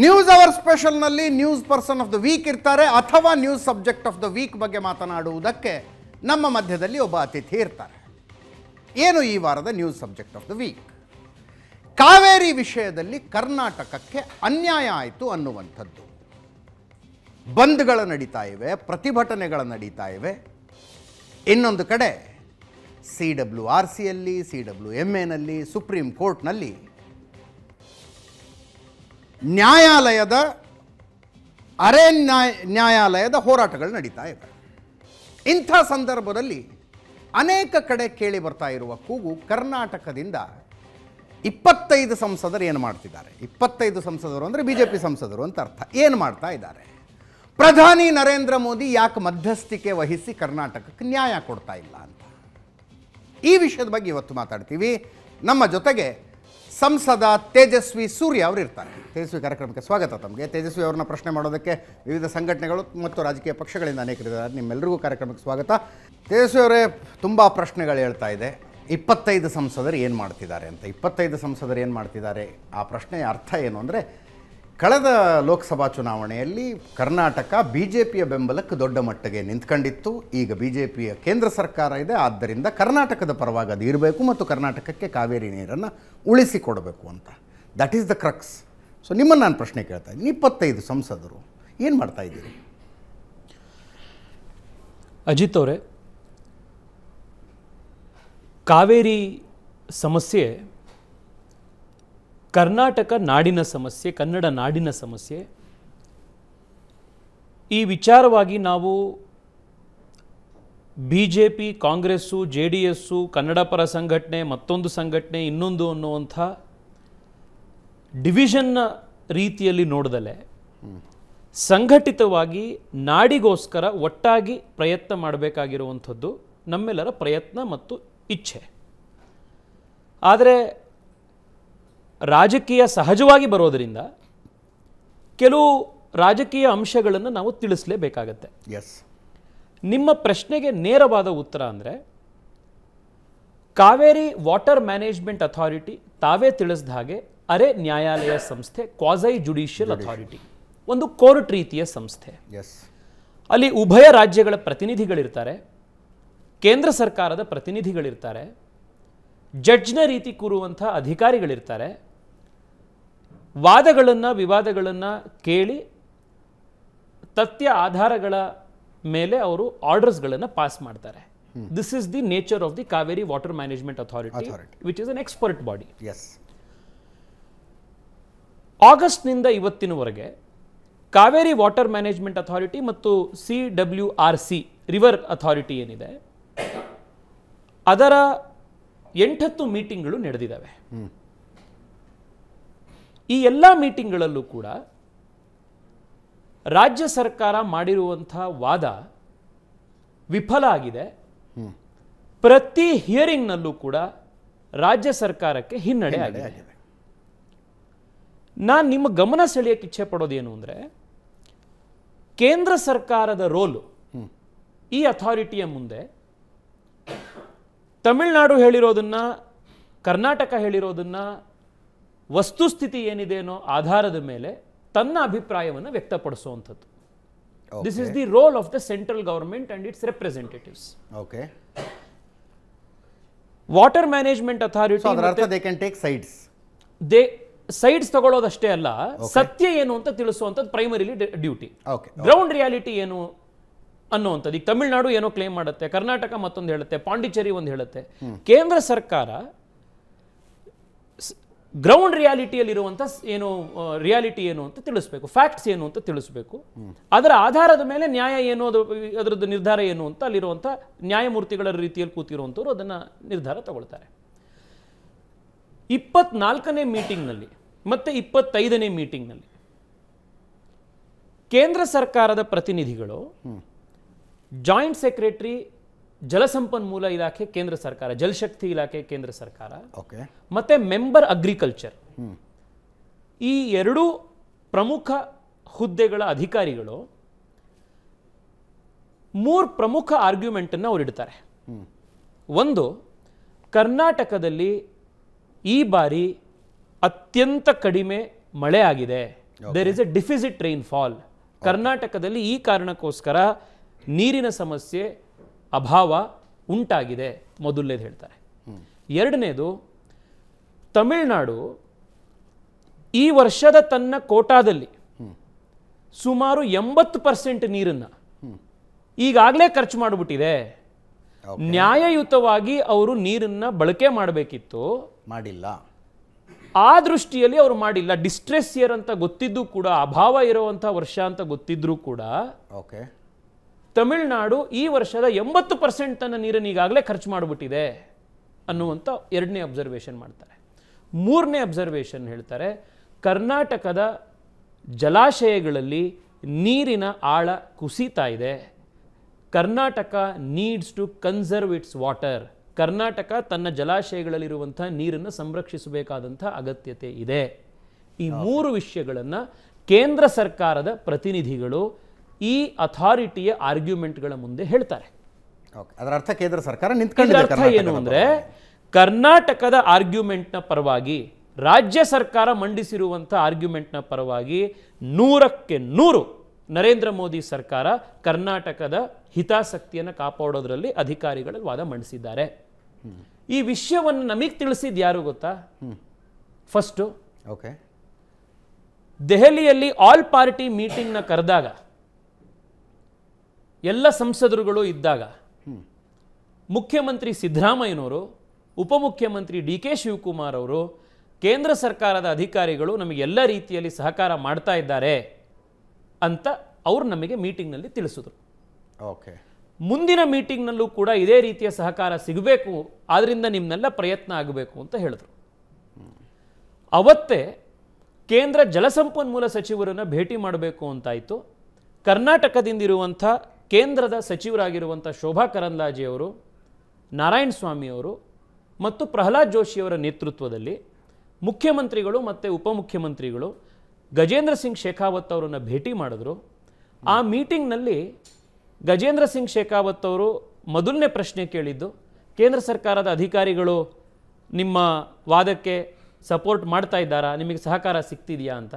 news hour ಸ್ಪೆಷಲ್ನಲ್ಲಿ news person of the week ಇರ್ತಾರೆ ಅಥವಾ news subject of the week ಬಗ್ಗೆ ಮಾತನಾಡುವುದಕ್ಕೆ ನಮ್ಮ ಮಧ್ಯದಲ್ಲಿ ಒಬ್ಬ ಅತಿಥಿ ಇರ್ತಾರೆ ಏನು ಈ ವಾರದ news subject of the week Kaveri ವಿಷಯದಲ್ಲಿ ಕರ್ನಾಟಕಕ್ಕೆ ಅನ್ಯಾಯ ಆಯಿತು ಅನ್ನುವಂಥದ್ದು ಬಂದ್ಗಳು ನಡೀತಾ ಇವೆ ಪ್ರತಿಭಟನೆಗಳು ನಡೀತಾ ಇವೆ ಇನ್ನೊಂದು ಕಡೆ ಸಿ ಡಬ್ಲ್ಯೂ ಆರ್ ಸಿಯಲ್ಲಿ ಸಿ ಡಬ್ಲ್ಯೂ ಎಮ್ ಎನಲ್ಲಿ ಸುಪ್ರೀಂ ಕೋರ್ಟ್ನಲ್ಲಿ ನ್ಯಾಯಾಲಯದ ಅರೆ ನ್ಯಾಯ ನ್ಯಾಯಾಲಯದ ಹೋರಾಟಗಳು ನಡೀತಾ ಇದೆ ಇಂಥ ಸಂದರ್ಭದಲ್ಲಿ ಅನೇಕ ಕಡೆ ಕೇಳಿ ಬರ್ತಾ ಇರುವ ಕೂಗು ಕರ್ನಾಟಕದಿಂದ ಇಪ್ಪತ್ತೈದು ಸಂಸದರು ಏನು ಮಾಡ್ತಿದ್ದಾರೆ ಇಪ್ಪತ್ತೈದು ಸಂಸದರು ಅಂದರೆ ಬಿ ಜೆ ಪಿ ಸಂಸದರು ಅಂತ ಅರ್ಥ ಏನು ಮಾಡ್ತಾ ಇದ್ದಾರೆ ಪ್ರಧಾನಿ ನರೇಂದ್ರ ಮೋದಿ ಯಾಕೆ ಮಧ್ಯಸ್ಥಿಕೆ ವಹಿಸಿ ಕರ್ನಾಟಕಕ್ಕೆ ನ್ಯಾಯ ಕೊಡ್ತಾ ಇಲ್ಲ ಅಂತ ಈ ವಿಷಯದ ಬಗ್ಗೆ ಇವತ್ತು ಮಾತಾಡ್ತೀವಿ ನಮ್ಮ ಜೊತೆಗೆ ಸಂಸದ ತೇಜಸ್ವಿ ಸೂರ್ಯ ಅವರು ಇರ್ತಾರೆ ತೇಜಸ್ವಿ ಕಾರ್ಯಕ್ರಮಕ್ಕೆ ಸ್ವಾಗತ ತಮಗೆ ತೇಜಸ್ವಿ ಅವರನ್ನ ಪ್ರಶ್ನೆ ಮಾಡೋದಕ್ಕೆ ವಿವಿಧ ಸಂಘಟನೆಗಳು ಮತ್ತು ರಾಜಕೀಯ ಪಕ್ಷಗಳಿಂದ ಅನೇಕರಿದ್ದಾರೆ ನಿಮ್ಮೆಲ್ಲರಿಗೂ ಕಾರ್ಯಕ್ರಮಕ್ಕೆ ಸ್ವಾಗತ ತೇಜಸ್ವಿ ಅವರೇ ತುಂಬ ಪ್ರಶ್ನೆಗಳು ಹೇಳ್ತಾ ಇದೆ ಇಪ್ಪತ್ತೈದು ಸಂಸದರು ಏನು ಮಾಡ್ತಿದ್ದಾರೆ ಅಂತ ಇಪ್ಪತ್ತೈದು ಸಂಸದರು ಏನು ಮಾಡ್ತಿದ್ದಾರೆ ಆ ಪ್ರಶ್ನೆಯ ಅರ್ಥ ಏನು ಅಂದರೆ ಕಳೆದ ಲೋಕಸಭಾ ಚುನಾವಣೆಯಲ್ಲಿ ಕರ್ನಾಟಕ ಬಿ ಜೆ ಪಿಯ ಬೆಂಬಲಕ್ಕೆ ದೊಡ್ಡ ಮಟ್ಟಿಗೆ ನಿಂತ್ಕೊಂಡಿತ್ತು ಈಗ ಬಿ ಜೆ ಪಿಯ ಕೇಂದ್ರ ಸರ್ಕಾರ ಇದೆ ಆದ್ದರಿಂದ ಕರ್ನಾಟಕದ ಪರವಾಗಿ ಅದು ಇರಬೇಕು ಮತ್ತು ಕರ್ನಾಟಕಕ್ಕೆ ಕಾವೇರಿ ನೀರನ್ನು ಉಳಿಸಿಕೊಡಬೇಕು ಅಂತ that is the crux so ನಿಮ್ಮನ್ನು ನಾನು ಪ್ರಶ್ನೆ ಕೇಳ್ತಾ ಇದ್ದೀನಿ ಇಪ್ಪತ್ತೈದು ಸಂಸದರು ಏನು ಮಾಡ್ತಾ ಇದ್ದೀರಿ ಅಜಿತ್ ಅವರೇ ಕಾವೇರಿ ಸಮಸ್ಯೆ ಕರ್ನಾಟಕ ನಾಡಿನ ಸಮಸ್ಯೆ ಕನ್ನಡ ನಾಡಿನ ಸಮಸ್ಯೆ ಈ ವಿಚಾರವಾಗಿ ನಾವು B J P Congress J D S Kannada ಪರ ಸಂಘಟನೆ ಮತ್ತೊಂದು ಸಂಘಟನೆ ಇನ್ನೊಂದು ಅನ್ನುವಂಥ ಡಿವಿಷನ್ನ ರೀತಿಯಲ್ಲಿ ನೋಡಿದಲೆ ಸಂಘಟಿತವಾಗಿ ನಾಡಿಗೋಸ್ಕರ ಒಟ್ಟಾಗಿ ಪ್ರಯತ್ನ ಮಾಡಬೇಕಾಗಿರುವಂಥದ್ದು ನಮ್ಮೆಲ್ಲರ ಪ್ರಯತ್ನ ಮತ್ತು ಇಚ್ಛೆ ಆದರೆ ರಾಜಕೀಯ ಸಹಜವಾಗಿ ಬರೋದರಿಂದ ಕೆಲವು ರಾಜಕೀಯ ಅಂಶಗಳನ್ನು ನಾವು ತಿಳಿಸಲೇಬೇಕಾಗತ್ತೆ ಎಸ್ ನಿಮ್ಮ ಪ್ರಶ್ನೆಗೆ ನೇರವಾದ ಉತ್ತರ ಅಂದರೆ ಕಾವೇರಿ ವಾಟರ್ ಮ್ಯಾನೇಜ್ಮೆಂಟ್ ಅಥಾರಿಟಿ ತಾವೇ ತಿಳಿಸಿದ ಹಾಗೆ ಅರೆ ನ್ಯಾಯಾಲಯ ಸಂಸ್ಥೆ ಕ್ವಾಸೈ ಜುಡಿಷಿಯಲ್ ಅಥಾರಿಟಿ ಒಂದು ಕೋರ್ಟ್ ರೀತಿಯ ಸಂಸ್ಥೆ ಎಸ್ ಅಲ್ಲಿ ಉಭಯ ರಾಜ್ಯಗಳ ಪ್ರತಿನಿಧಿಗಳಿರ್ತಾರೆ ಕೇಂದ್ರ ಸರ್ಕಾರದ ಪ್ರತಿನಿಧಿಗಳಿರ್ತಾರೆ ಜಡ್ಜ್ನ ರೀತಿ ಕೂರುವಂಥ ಅಧಿಕಾರಿಗಳಿರ್ತಾರೆ ವಾದಗಳನ್ನು ವಿವಾದಗಳನ್ನು ಕೇಳಿ ತಥ್ಯ ಆಧಾರಗಳ ಮೇಲೆ ಅವರು ಆರ್ಡರ್ಸ್ಗಳನ್ನು ಪಾಸ್ ಮಾಡ್ತಾರೆ this is the nature of the Kaveri water management authority which is an expert body ಆಗಸ್ಟ್ನಿಂದ ಇವತ್ತಿನವರೆಗೆ ಕಾವೇರಿ ವಾಟರ್ ಮ್ಯಾನೇಜ್ಮೆಂಟ್ ಅಥಾರಿಟಿ ಮತ್ತು C W R C river authority ಏನಿದೆ ಅದರ ಎಂಟತ್ತು ಮೀಟಿಂಗ್ಗಳು ನಡೆದಿದ್ದಾವೆ ಈ ಎಲ್ಲ ಮೀಟಿಂಗ್ಗಳಲ್ಲೂ ಕೂಡ ರಾಜ್ಯ ಸರ್ಕಾರ ಮಾಡಿರುವಂಥ ವಾದ ವಿಫಲ ಆಗಿದೆ ಪ್ರತಿ ಹಿಯರಿಂಗ್ನಲ್ಲೂ ಕೂಡ ರಾಜ್ಯ ಸರ್ಕಾರಕ್ಕೆ ಹಿನ್ನಡೆ ಆಗಿದೆ ನಾನು ನಿಮ್ಮ ಗಮನ ಸೆಳೆಯಕ್ಕೆ ಇಚ್ಛೆ ಪಡೋದೇನು ಅಂದರೆ ಕೇಂದ್ರ ಸರ್ಕಾರದ ರೋಲು ಈ ಅಥಾರಿಟಿಯ ಮುಂದೆ ತಮಿಳುನಾಡು ಹೇಳಿರೋದನ್ನು ಕರ್ನಾಟಕ ಹೇಳಿರೋದನ್ನು ವಸ್ತುಸ್ಥಿತಿ ಏನಿದೆನೋ ಆಧಾರದ ಮೇಲೆ ತನ್ನ ಅಭಿಪ್ರಾಯವನ್ನು ವ್ಯಕ್ತಪಡಿಸುವಂಥದ್ದು this is the role of the central government and its representatives okay water management authority sides they sides ತಗೊಳ್ಳೋದಷ್ಟೇ ಅಲ್ಲ ಸತ್ಯ ಏನು ಅಂತ ತಿಳಿಸುವಂಥದ್ದು ಪ್ರೈಮರಿಲಿ ಡ್ಯೂಟಿ ಗ್ರೌಂಡ್ ರಿಯಾಲಿಟಿ ಏನು ಅನ್ನುವಂಥದ್ದು ಈಗ ತಮಿಳ್ನಾಡು ಏನೋ ಕ್ಲೇಮ್ ಮಾಡುತ್ತೆ ಕರ್ನಾಟಕ ಮತ್ತೊಂದು ಹೇಳುತ್ತೆ ಪಾಂಡಿಚೇರಿ ಒಂದು ಹೇಳುತ್ತೆ ಕೇಂದ್ರ ಸರ್ಕಾರ ಗ್ರೌಂಡ್ ರಿಯಾಲಿಟಿಯಲ್ಲಿರುವಂಥ ಏನು ರಿಯಾಲಿಟಿ ಏನು ಅಂತ ತಿಳಿಸ್ಬೇಕು ಫ್ಯಾಕ್ಟ್ಸ್ ಏನು ಅಂತ ತಿಳಿಸ್ಬೇಕು ಅದರ ಆಧಾರದ ಮೇಲೆ ನ್ಯಾಯ ಏನು ಅದು ಅದರದ್ದು ನಿರ್ಧಾರ ಏನು ಅಂತ ಅಲ್ಲಿರುವಂಥ ನ್ಯಾಯಮೂರ್ತಿಗಳ ರೀತಿಯಲ್ಲಿ ಕೂತಿರುವಂಥವ್ರು ಅದನ್ನು ನಿರ್ಧಾರ ತಗೊಳ್ತಾರೆ ಇಪ್ಪತ್ನಾಲ್ಕನೇ ಮೀಟಿಂಗ್ನಲ್ಲಿ ಮತ್ತೆ ಇಪ್ಪತ್ತೈದನೇ ಮೀಟಿಂಗ್ನಲ್ಲಿ ಕೇಂದ್ರ ಸರ್ಕಾರದ ಪ್ರತಿನಿಧಿಗಳು ಜಾಯಿಂಟ್ ಸೆಕ್ರೆಟರಿ ಜಲಸಂಪನ್ಮೂಲ ಇಲಾಖೆ ಕೇಂದ್ರ ಸರ್ಕಾರ ಜಲಶಕ್ತಿ ಇಲಾಖೆ ಕೇಂದ್ರ ಸರ್ಕಾರ ಮತ್ತೆ ಮೆಂಬರ್ ಅಗ್ರಿಕಲ್ಚರ್ ಈ ಎರಡೂ ಪ್ರಮುಖ ಹುದ್ದೆಗಳ ಅಧಿಕಾರಿಗಳು ಮೂರು ಪ್ರಮುಖ ಅನ್ನು ಅವರು ಇಡ್ತಾರೆ ಒಂದು ಕರ್ನಾಟಕದಲ್ಲಿ ಈ ಬಾರಿ ಅತ್ಯಂತ ಕಡಿಮೆ ಮಳೆ ಆಗಿದೆ there is a deficit rainfall ಕರ್ನಾಟಕದಲ್ಲಿ ಈ ಕಾರಣಕ್ಕೋಸ್ಕರ ನೀರಿನ ಸಮಸ್ಯೆ ಅಭಾವ ಉಂಟಾಗಿದೆ ಮೊದಲನೇದು ಹೇಳ್ತಾರೆ ಎರಡನೇದು ತಮಿಳುನಾಡು ಈ ವರ್ಷದ ತನ್ನ ಕೋಟಾದಲ್ಲಿ ಸುಮಾರು ಎಂಬತ್ತು ಪರ್ಸೆಂಟ್ ನೀರನ್ನು ಈಗಾಗಲೇ ಖರ್ಚು ಮಾಡಿಬಿಟ್ಟಿದೆ ನ್ಯಾಯಯುತವಾಗಿ ಅವರು ನೀರನ್ನು ಬಳಕೆ ಮಾಡಬೇಕಿತ್ತು ಮಾಡಿಲ್ಲ ಆ ದೃಷ್ಟಿಯಲ್ಲಿ ಅವರು ಮಾಡಿಲ್ಲ ಡಿಸ್ಟ್ರೆಸ್ ಇಯರ್ ಅಂತ ಗೊತ್ತಿದ್ದು ಕೂಡ ಅಭಾವ ಇರುವಂತಹ ವರ್ಷ ಅಂತ ಗೊತ್ತಿದ್ರೂ ಕೂಡ ಓಕೆ ತಮಿಳುನಾಡು ಈ ವರ್ಷದ ಎಂಬತ್ತು ತನ್ನ ನೀರನ್ನು ಈಗಾಗಲೇ ಖರ್ಚು ಮಾಡಿಬಿಟ್ಟಿದೆ ಅನ್ನುವಂಥ ಎರಡನೇ ಅಬ್ಸರ್ವೇಷನ್ ಮಾಡ್ತಾರೆ ಮೂರನೇ ಅಬ್ಸರ್ವೇಷನ್ ಹೇಳ್ತಾರೆ ಕರ್ನಾಟಕದ ಜಲಾಶಯಗಳಲ್ಲಿ ನೀರಿನ ಆಳ ಕುಸಿತಾ ಇದೆ Karnataka needs to conserve its water Karnataka ತನ್ನ ಜಲಾಶಯಗಳಲ್ಲಿರುವಂಥ ನೀರನ್ನು ಸಂರಕ್ಷಿಸಬೇಕಾದಂಥ ಅಗತ್ಯತೆ ಇದೆ ಈ ಮೂರು ವಿಷಯಗಳನ್ನು ಕೇಂದ್ರ ಸರ್ಕಾರದ ಪ್ರತಿನಿಧಿಗಳು ಈ ಅಥಾರಿಟಿಯ ಆರ್ಗ್ಯುಮೆಂಟ್ಗಳ ಮುಂದೆ ಹೇಳ್ತಾರೆ ಅದರ ಅರ್ಥ ಕೇಂದ್ರ ಸರ್ಕಾರ ಅರ್ಥ ಏನು ಅಂದರೆ ಕರ್ನಾಟಕದ ಆರ್ಗ್ಯುಮೆಂಟ್ನ ಪರವಾಗಿ ರಾಜ್ಯ ಸರ್ಕಾರ ಮಂಡಿಸಿರುವಂಥ ಆರ್ಗ್ಯುಮೆಂಟ್ನ ಪರವಾಗಿ ನೂರಕ್ಕೆ ನೂರು ನರೇಂದ್ರ ಮೋದಿ ಸರ್ಕಾರ ಕರ್ನಾಟಕದ ಹಿತಾಸಕ್ತಿಯನ್ನು ಕಾಪಾಡೋದ್ರಲ್ಲಿ ಅಧಿಕಾರಿಗಳು ವಾದ ಮಂಡಿಸಿದ್ದಾರೆ ಈ ವಿಷಯವನ್ನು ನಮಗೆ ತಿಳಿಸಿದ ಯಾರು ಗೊತ್ತಾ ಫಸ್ಟು ಓಕೆ ದೆಹಲಿಯಲ್ಲಿ ಆಲ್ ಪಾರ್ಟಿ ಮೀಟಿಂಗ್ನ ಕರೆದಾಗ ಎಲ್ಲ ಸಂಸದರುಗಳು ಇದ್ದಾಗ ಮುಖ್ಯಮಂತ್ರಿ ಸಿದ್ದರಾಮಯ್ಯನವರು ಉಪಮುಖ್ಯಮಂತ್ರಿ ಡಿ ಕೆ ಶಿವಕುಮಾರ್ ಅವರು ಕೇಂದ್ರ ಸರ್ಕಾರದ ಅಧಿಕಾರಿಗಳು ನಮಗೆ ಎಲ್ಲ ರೀತಿಯಲ್ಲಿ ಸಹಕಾರ ಮಾಡ್ತಾ ಇದ್ದಾರೆ ಅಂತ ಅವರು ನಮಗೆ ಮೀಟಿಂಗ್ನಲ್ಲಿ ತಿಳಿಸಿದ್ರು ಓಕೆ ಮುಂದಿನ ಮೀಟಿಂಗ್ನಲ್ಲೂ ಕೂಡ ಇದೇ ರೀತಿಯ ಸಹಕಾರ ಸಿಗಬೇಕು ಆದ್ದರಿಂದ ನಿಮ್ಮನ್ನೆಲ್ಲ ಪ್ರಯತ್ನ ಆಗಬೇಕು ಅಂತ ಹೇಳಿದ್ರು ಅವತ್ತೇ ಕೇಂದ್ರ ಜಲಸಂಪನ್ಮೂಲ ಸಚಿವರನ್ನು ಭೇಟಿ ಮಾಡಬೇಕು ಅಂತಾಯಿತು ಕರ್ನಾಟಕದಿಂದಿರುವಂಥ ಕೇಂದ್ರದ ಸಚಿವರಾಗಿರುವಂಥ ಶೋಭಾ ಕರಂದ್ಲಾಜೆಯವರು ನಾರಾಯಣ ಸ್ವಾಮಿಯವರು ಮತ್ತು ಪ್ರಹ್ಲಾದ್ ಜೋಶಿಯವರ ನೇತೃತ್ವದಲ್ಲಿ ಮುಖ್ಯಮಂತ್ರಿಗಳು ಮತ್ತು ಉಪಮುಖ್ಯಮಂತ್ರಿಗಳು ಗಜೇಂದ್ರ ಸಿಂಗ್ ಶೇಖಾವತ್ ಅವರನ್ನು ಭೇಟಿ ಮಾಡಿದ್ರು ಆ ಮೀಟಿಂಗ್ನಲ್ಲಿ ಗಜೇಂದ್ರ ಸಿಂಗ್ ಶೇಖಾವತ್ ಅವರು ಮೊದಲನೇ ಪ್ರಶ್ನೆ ಕೇಳಿದ್ದು ಕೇಂದ್ರ ಸರ್ಕಾರದ ಅಧಿಕಾರಿಗಳು ನಿಮ್ಮ ವಾದಕ್ಕೆ ಸಪೋರ್ಟ್ ಮಾಡ್ತಾ ಇದ್ದಾರಾ ನಿಮಗೆ ಸಹಕಾರ ಸಿಗ್ತಿದೆಯಾ ಅಂತ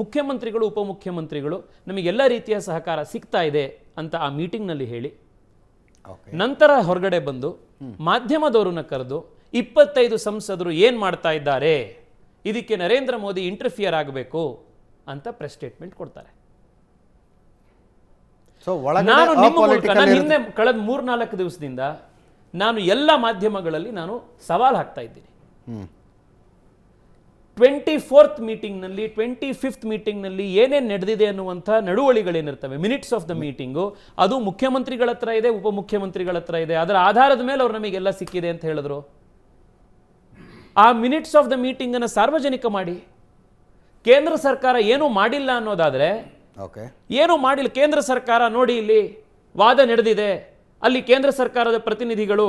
ಮುಖ್ಯಮಂತ್ರಿಗಳು ಉಪಮುಖ್ಯಮಂತ್ರಿಗಳು ನಮಗೆಲ್ಲ ರೀತಿಯ ಸಹಕಾರ ಸಿಗ್ತಾ ಇದೆ ಅಂತ ಆ ಮೀಟಿಂಗ್ನಲ್ಲಿ ಹೇಳಿ ನಂತರ ಹೊರಗಡೆ ಬಂದು ಮಾಧ್ಯಮದವರನ್ನ ಕರೆದು ಇಪ್ಪತ್ತೈದು ಸಂಸದರು ಏನು ಮಾಡ್ತಾ ಇದ್ದಾರೆ ಇದಕ್ಕೆ ನರೇಂದ್ರ ಮೋದಿ ಇಂಟರ್ಫಿಯರ್ ಆಗಬೇಕು ಅಂತ ಪ್ರೆಸ್ ಸ್ಟೇಟ್ಮೆಂಟ್ ಕೊಡ್ತಾರೆ ನಾನು ಹಿಂದೆ ಕಳೆದ ಮೂರ್ನಾಲ್ಕು ದಿವಸದಿಂದ ನಾನು ಎಲ್ಲ ಮಾಧ್ಯಮಗಳಲ್ಲಿ ನಾನು ಸವಾಲು ಹಾಕ್ತಾ ಇದ್ದೀನಿ ಟ್ವೆಂಟಿ ಫೋರ್ತ್ ಮೀಟಿಂಗ್ನಲ್ಲಿ ಟ್ವೆಂಟಿ ಫಿಫ್ತ್ ಮೀಟಿಂಗ್ನಲ್ಲಿ ಏನೇನು ನಡೆದಿದೆ ಅನ್ನುವಂಥ ನಡುವಳಿಗಳೇನಿರ್ತವೆ ಮಿನಿಟ್ಸ್ ಆಫ್ ದ ಮೀಟಿಂಗು ಅದು ಮುಖ್ಯಮಂತ್ರಿಗಳ ಹತ್ರ ಇದೆ ಉಪಮುಖ್ಯಮಂತ್ರಿಗಳ ಹತ್ರ ಇದೆ ಅದರ ಆಧಾರದ ಮೇಲೆ ಅವ್ರು ನಮಗೆಲ್ಲ ಸಿಕ್ಕಿದೆ ಅಂತ ಹೇಳಿದ್ರು ಆ ಮಿನಿಟ್ಸ್ ಆಫ್ ದ ಮೀಟಿಂಗನ್ನು ಸಾರ್ವಜನಿಕ ಮಾಡಿ ಕೇಂದ್ರ ಸರ್ಕಾರ ಏನೂ ಮಾಡಿಲ್ಲ ಅನ್ನೋದಾದರೆ ಓಕೆ ಏನೂ ಮಾಡಿಲ್ಲ ಕೇಂದ್ರ ಸರ್ಕಾರ ನೋಡಿ ಇಲ್ಲಿ ವಾದ ನಡೆದಿದೆ ಅಲ್ಲಿ ಕೇಂದ್ರ ಸರ್ಕಾರದ ಪ್ರತಿನಿಧಿಗಳು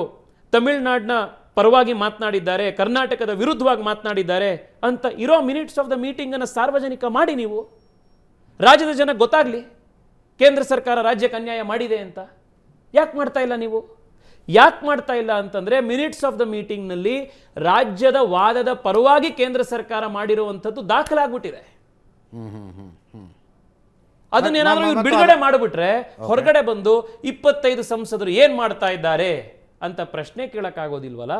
ತಮಿಳ್ನಾಡಿನ ಪರವಾಗಿ ಮಾತನಾಡಿದ್ದಾರೆ ಕರ್ನಾಟಕದ ವಿರುದ್ಧವಾಗಿ ಮಾತನಾಡಿದ್ದಾರೆ ಅಂತ ಇರೋ ಮಿನಿಟ್ಸ್ ಆಫ್ ದ ಮೀಟಿಂಗನ್ನು ಸಾರ್ವಜನಿಕ ಮಾಡಿ ನೀವು ರಾಜ್ಯದ ಜನ ಗೊತ್ತಾಗಲಿ ಕೇಂದ್ರ ಸರ್ಕಾರ ರಾಜ್ಯಕ್ಕೆ ಅನ್ಯಾಯ ಮಾಡಿದೆ ಅಂತ ಯಾಕೆ ಮಾಡ್ತಾ ಇಲ್ಲ ನೀವು ಯಾಕೆ ಮಾಡ್ತಾ ಇಲ್ಲ ಅಂತಂದರೆ ಮಿನಿಟ್ಸ್ ಆಫ್ ದ ಮೀಟಿಂಗ್ನಲ್ಲಿ ರಾಜ್ಯದ ವಾದದ ಪರವಾಗಿ ಕೇಂದ್ರ ಸರ್ಕಾರ ಮಾಡಿರುವಂಥದ್ದು ದಾಖಲಾಗ್ಬಿಟ್ಟಿದೆ ಅದನ್ನೇನಾದರೂ ಬಿಡುಗಡೆ ಮಾಡಿಬಿಟ್ರೆ ಹೊರಗಡೆ ಬಂದು ಇಪ್ಪತ್ತೈದು ಸಂಸದರು ಏನು ಮಾಡ್ತಾ ಇದ್ದಾರೆ ಅಂತ ಪ್ರಶ್ನೆ ಕೇಳೋಕ್ಕಾಗೋದಿಲ್ವಲ್ಲ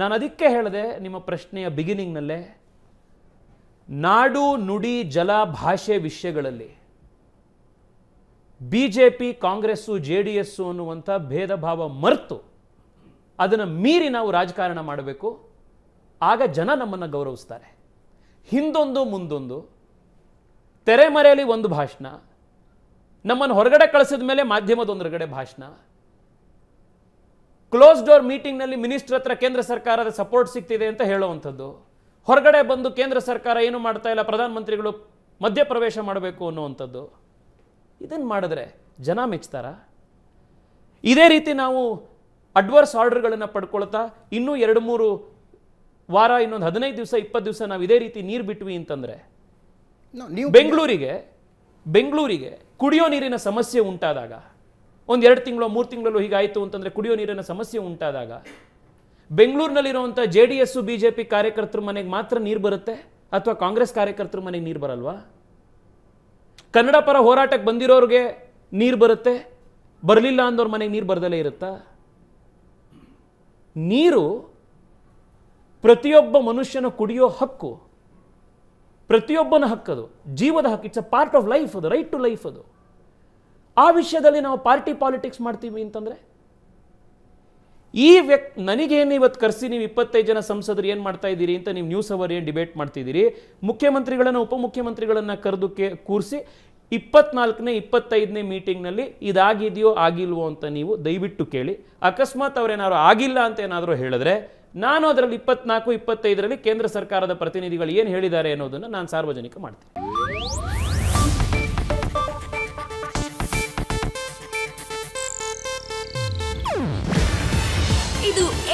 ನಾನು ಅದಕ್ಕೆ ಹೇಳಿದೆ ನಿಮ್ಮ ಪ್ರಶ್ನೆಯ ಬಿಗಿನಿಂಗ್ನಲ್ಲೇ ನಾಡು ನುಡಿ ಜಲ ಭಾಷೆ ವಿಷಯಗಳಲ್ಲಿ B J P Congress J D S ಅನ್ನುವಂಥ ಭೇದ ಭಾವ ಮರೆತು ಅದನ್ನು ಮೀರಿ ನಾವು ರಾಜಕಾರಣ ಮಾಡಬೇಕು ಆಗ ಜನ ನಮ್ಮನ್ನು ಗೌರವಿಸ್ತಾರೆ ಹಿಂದೊಂದು ಮುಂದೊಂದು ತೆರೆಮರೆಯಲ್ಲಿ ಒಂದು ಭಾಷಣ ನಮ್ಮನ್ನು ಹೊರಗಡೆ ಕಳಿಸಿದ ಮೇಲೆ ಮಾಧ್ಯಮದೊಂದರಗಡೆ ಭಾಷಣ ಕ್ಲೋಸ್ ಡೋರ್ ಮೀಟಿಂಗ್ನಲ್ಲಿ ಮಿನಿಸ್ಟರ್ ಹತ್ರ ಕೇಂದ್ರ ಸರ್ಕಾರದ ಸಪೋರ್ಟ್ ಸಿಗ್ತಿದೆ ಅಂತ ಹೇಳುವಂಥದ್ದು ಹೊರಗಡೆ ಬಂದು ಕೇಂದ್ರ ಸರ್ಕಾರ ಏನು ಮಾಡ್ತಾ ಇಲ್ಲ ಪ್ರಧಾನಮಂತ್ರಿಗಳು ಮಧ್ಯಪ್ರವೇಶ ಮಾಡಬೇಕು ಅನ್ನುವಂಥದ್ದು ಇದನ್ನು ಮಾಡಿದ್ರೆ ಜನ ಮೆಚ್ತಾರ ಇದೇ ರೀತಿ ನಾವು ಅಡ್ವರ್ಸ್ ಆರ್ಡರ್ಗಳನ್ನು ಪಡ್ಕೊಳ್ತಾ ಇನ್ನೂ ಎರಡು ಮೂರು ವಾರ ಇನ್ನೊಂದು ಹದಿನೈದು ದಿವಸ ಇಪ್ಪತ್ತು ದಿವಸ ನಾವು ಇದೇ ರೀತಿ ನೀರು ಬಿಟ್ವಿ ಅಂತಂದರೆ ಬೆಂಗಳೂರಿಗೆ ಬೆಂಗಳೂರಿಗೆ ಕುಡಿಯೋ ನೀರಿನ ಸಮಸ್ಯೆ ಉಂಟಾದಾಗ ಒಂದು ಎರಡು ತಿಂಗಳು ಮೂರು ತಿಂಗಳಲ್ಲೂ ಹೀಗಾಯಿತು ಅಂತಂದರೆ ಕುಡಿಯೋ ನೀರಿನ ಸಮಸ್ಯೆ ಉಂಟಾದಾಗ ಬೆಂಗಳೂರಿನಲ್ಲಿರುವಂಥ J D S B J P ಕಾರ್ಯಕರ್ತರ ಮನೆಗೆ ಮಾತ್ರ ನೀರು ಬರುತ್ತೆ ಅಥವಾ ಕಾಂಗ್ರೆಸ್ ಕಾರ್ಯಕರ್ತರ ಮನೆಗೆ ನೀರು ಬರಲ್ವಾ ಕನ್ನಡ ಪರ ಹೋರಾಟಕ್ಕೆ ಬಂದಿರೋರಿಗೆ ನೀರು ಬರುತ್ತೆ ಬರಲಿಲ್ಲ ಅಂದವ್ರ ಮನೆಗೆ ನೀರು ಬರದಲ್ಲೇ ಇರುತ್ತಾ ನೀರು ಪ್ರತಿಯೊಬ್ಬ ಮನುಷ್ಯನ ಕುಡಿಯೋ ಹಕ್ಕು ಪ್ರತಿಯೊಬ್ಬನ ಹಕ್ಕದು ಜೀವದ ಹಕ್ಕು it's a part of life ಅದು ರೈಟ್ ಟು ಲೈಫ್ ಅದು ಆ ವಿಷಯದಲ್ಲಿ ನಾವು ಪಾರ್ಟಿ ಪಾಲಿಟಿಕ್ಸ್ ಮಾಡ್ತೀವಿ ಅಂತಂದರೆ ಈ ವ್ಯಕ್ ನನಗೇನು ಇವತ್ತು ಕರೆಸಿ ನೀವು ಇಪ್ಪತ್ತೈದು ಜನ ಸಂಸದರು ಏನು ಮಾಡ್ತಾ ಇದ್ದೀರಿ ಅಂತ ನೀವು ನ್ಯೂಸ್ ಅವರ್ ಏನು ಡಿಬೇಟ್ ಮಾಡ್ತಿದ್ದೀರಿ ಮುಖ್ಯಮಂತ್ರಿಗಳನ್ನು ಉಪಮುಖ್ಯಮಂತ್ರಿಗಳನ್ನು ಕರೆದು ಕೂರಿಸಿ ಇಪ್ಪತ್ನಾಲ್ಕನೇ ಇಪ್ಪತ್ತೈದನೇ ಮೀಟಿಂಗ್ನಲ್ಲಿ ಇದಾಗಿದೆಯೋ ಆಗಿಲ್ವೋ ಅಂತ ನೀವು ದಯವಿಟ್ಟು ಕೇಳಿ ಅಕಸ್ಮಾತ್ ಅವರೇನಾದ್ರು ಆಗಿಲ್ಲ ಅಂತ ಏನಾದರೂ ಹೇಳಿದ್ರೆ ನಾನು ಅದರಲ್ಲಿ ಇಪ್ಪತ್ನಾಲ್ಕು ಇಪ್ಪತ್ತೈದರಲ್ಲಿ ಕೇಂದ್ರ ಸರ್ಕಾರದ ಪ್ರತಿನಿಧಿಗಳು ಏನು ಹೇಳಿದ್ದಾರೆ ಅನ್ನೋದನ್ನು ನಾನು ಸಾರ್ವಜನಿಕ ಮಾಡ್ತೀನಿ